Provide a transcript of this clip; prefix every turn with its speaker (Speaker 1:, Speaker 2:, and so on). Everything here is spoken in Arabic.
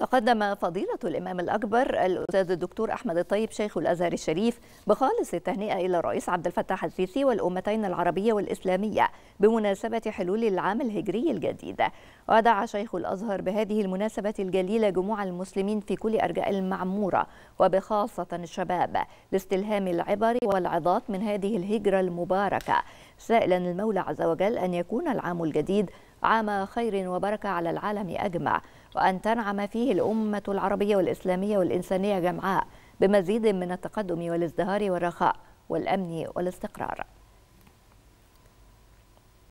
Speaker 1: تقدم فضيلة الإمام الأكبر الأستاذ الدكتور أحمد الطيب شيخ الأزهر الشريف بخالص التهنئة إلى الرئيس عبد الفتاح السيسي والأمتين العربية والإسلامية بمناسبة حلول العام الهجري الجديد ودعا شيخ الأزهر بهذه المناسبة الجليلة جموع المسلمين في كل أرجاء المعمورة وبخاصة الشباب لاستلهام العبر والعظات من هذه الهجرة المباركة سائلا المولى عز وجل أن يكون العام الجديد عام خير وبركة على العالم أجمع وأن تنعم فيه الأمة العربية والإسلامية والإنسانية جمعاء بمزيد من التقدم والازدهار والرخاء والأمن والاستقرار